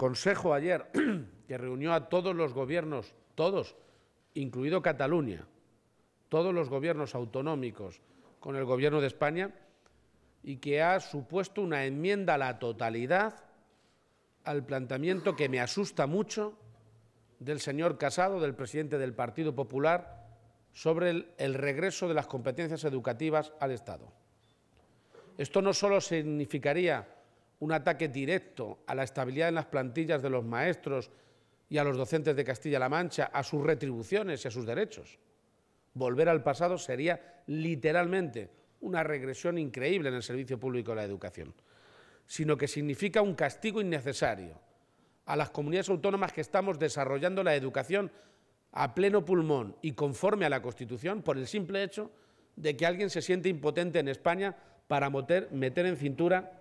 Consejo ayer que reunió a todos los gobiernos, todos, incluido Cataluña, todos los gobiernos autonómicos con el Gobierno de España y que ha supuesto una enmienda a la totalidad al planteamiento que me asusta mucho del señor Casado, del presidente del Partido Popular, sobre el, regreso de las competencias educativas al Estado. Esto no solo significaría un ataque directo a la estabilidad en las plantillas de los maestros y a los docentes de Castilla-La Mancha, a sus retribuciones y a sus derechos. Volver al pasado sería literalmente una regresión increíble en el servicio público de la educación, sino que significa un castigo innecesario a las comunidades autónomas que estamos desarrollando la educación a pleno pulmón y conforme a la Constitución por el simple hecho de que alguien se siente impotente en España para meter en cintura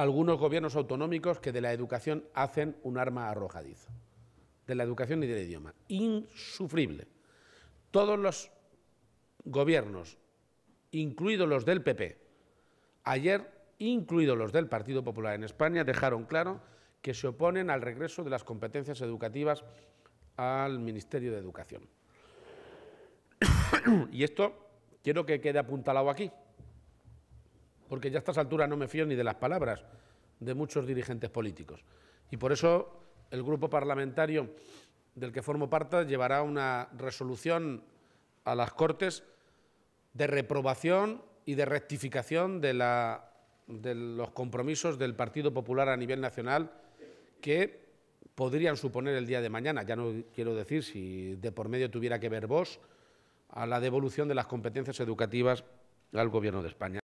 algunos gobiernos autonómicos que de la educación hacen un arma arrojadiza, de la educación y del idioma. Insufrible. Todos los gobiernos, incluidos los del PP, ayer incluidos los del Partido Popular en España, dejaron claro que se oponen al regreso de las competencias educativas al Ministerio de Educación. y esto quiero que quede apuntalado aquí, porque ya a estas alturas no me fío ni de las palabras de muchos dirigentes políticos. Y por eso el grupo parlamentario del que formo parte llevará una resolución a las Cortes de reprobación y de rectificación de, los compromisos del Partido Popular a nivel nacional que podrían suponer el día de mañana, ya no quiero decir si de por medio tuviera que ver vos, a la devolución de las competencias educativas al Gobierno de España.